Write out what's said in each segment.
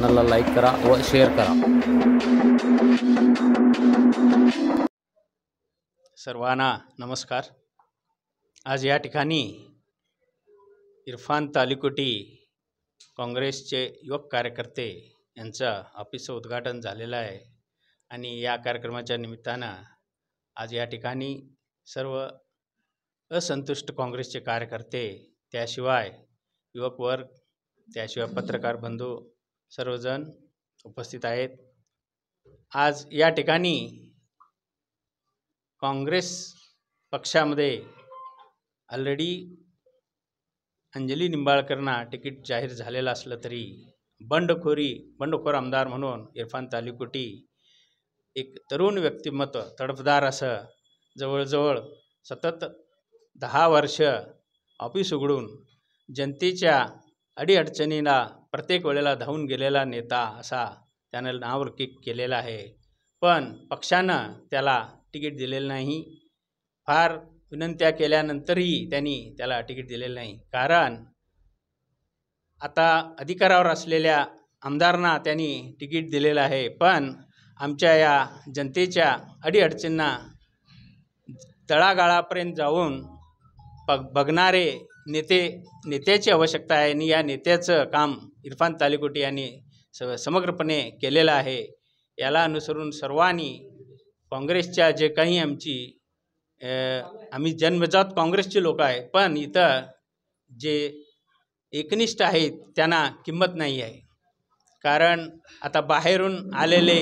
चॅनलला लाईक करा व शेअर करा सर्वांना नमस्कार आज या ठिकाणी इरफान तालिकोटी काँग्रेसचे युवक कार्यकर्ते यांचं ऑफिसचं उद्घाटन झालेलं आहे आणि या कार्यक्रमाच्या निमित्तानं आज या ठिकाणी सर्व असंतुष्ट काँग्रेसचे कार्यकर्ते त्याशिवाय युवक वर्ग त्याशिवाय पत्रकार बंधू सर्वजण उपस्थित आहेत आज या ठिकाणी काँग्रेस पक्षामध्ये ऑलरेडी अंजली निंबाळकरना तिकीट जाहीर झालेलं असलं तरी बंडखोरी बंडखोर आमदार म्हणून इरफान तालिकुटी एक तरुण व्यक्तिमत्व तडफदार असं जवळजवळ सतत दहा वर्ष ऑफिस उघडून जनतेच्या अडीअडचणीला प्रत्येक वेळेला धावून गेलेला नेता असा त्यानं नावलौकिक केलेला आहे पण पक्षानं त्याला तिकीट दिलेलं नाही फार विनंत्या केल्यानंतरही त्यांनी त्याला तिकीट दिलेलं नाही कारण आता अधिकारावर असलेल्या आमदारांना त्यांनी तिकीट दिलेलं आहे पण आमच्या या जनतेच्या अडीअडचणींना तळागाळापर्यंत जाऊन बग बघणारे नेते नेत्याची आवश्यकता आहे आणि या नेत्याचं काम इरफान तालिकोटी यांनी स समग्रपणे केलेलं आहे याला अनुसरून सर्वांनी काँग्रेसच्या जे काही आमची आम्ही जन्मजात काँग्रेसची लोक आहे पण इथं जे एकनिष्ठ आहेत त्यांना किंमत नाही आहे कारण आता बाहेरून आलेले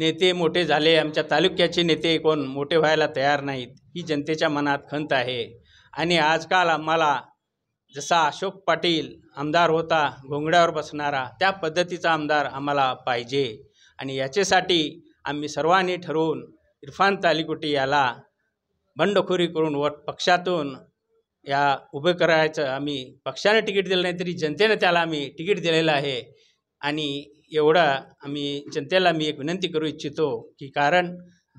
नेते मोठे झाले आमच्या तालुक्याचे नेते कोण मोठे व्हायला तयार नाहीत ही जनतेच्या मनात खंत आहे आणि आजकाल आम्हाला जसा अशोक पाटील आमदार होता घोंगड्यावर बसणारा त्या पद्धतीचा आमदार आम्हाला पाहिजे आणि याच्यासाठी आम्ही सर्वांनी ठरवून इरफान तालिकुटी याला बंडखोरी करून व पक्षातून या उभे करायचं आम्ही पक्षाने तिकीट दिलं नाही तरी जनतेनं त्याला आम्ही तिकीट दिलेलं आहे आणि एवढा आम्ही जनतेला मी एक विनंती करू इच्छितो की कारण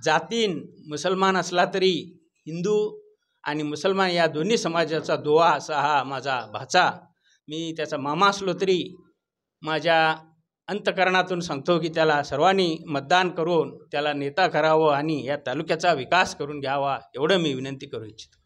जातीन मुसलमान असला तरी हिंदू आणि मुसलमान या दोन्ही समाजाचा दुवा असा हा माझा भाचा मी त्याचा मामा असलो तरी माझ्या अंतकरणातून सांगतो की त्याला सर्वांनी मतदान करून त्याला नेता करावं आणि या तालुक्याचा विकास करून घ्यावा एवढं मी विनंती करू इच्छितो